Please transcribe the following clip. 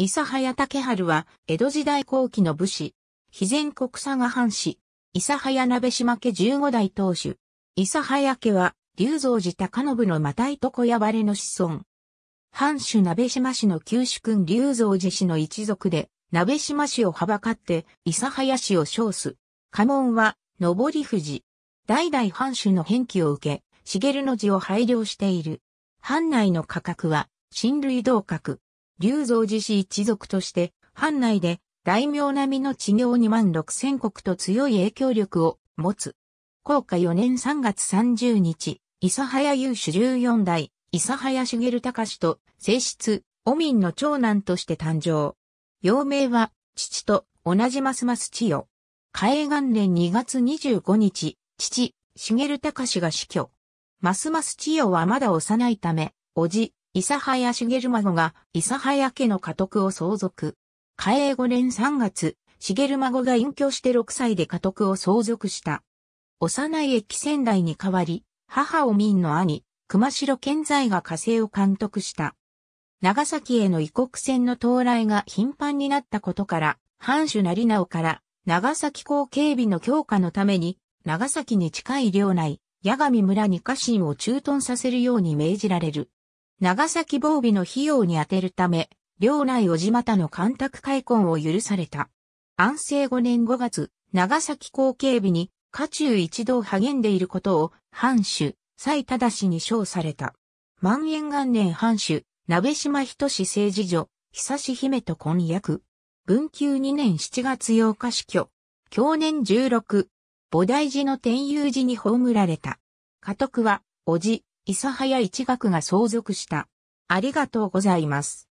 諫早竹春は、江戸時代後期の武士。肥前国佐賀藩士。諫早鍋島家15代当主。諫早家は、龍造寺高信のまたいと小屋れの子孫。藩主鍋島氏の旧主君龍造寺氏の一族で、鍋島氏をはばかって、諫早氏を称す。家紋は、上り富士。代々藩主の返記を受け、茂の字を拝領している。藩内の価格は、親類同格。龍造寺氏一族として、藩内で大名並みの治療2万6千国と強い影響力を持つ。高下4年3月30日、諫早優秀14代、諫早茂隆と、正室、お民の長男として誕生。幼名は、父と同じますます千代。海岸連2月25日、父、茂隆が死去。ますます千代はまだ幼いため、おじ、諫早茂孫が諫早家の家督を相続。嘉永5年3月、茂孫が隠居して6歳で家督を相続した。幼い駅仙台に代わり、母を民の兄、熊代健在が火星を監督した。長崎への異国船の到来が頻繁になったことから、藩主成直から長崎港警備の強化のために、長崎に近い領内、八神村に家臣を駐屯させるように命じられる。長崎防備の費用に充てるため、領内小島田の干拓開墾を許された。安政5年5月、長崎後継日に、家中一同励んでいることを、藩主、蔡忠に称された。万延元年藩主、鍋島仁志政治女、久し姫と婚約。文久2年7月8日死去。去年16、菩提寺の天遊寺に葬られた。家督は、おじ、諫早一学が相続した。ありがとうございます。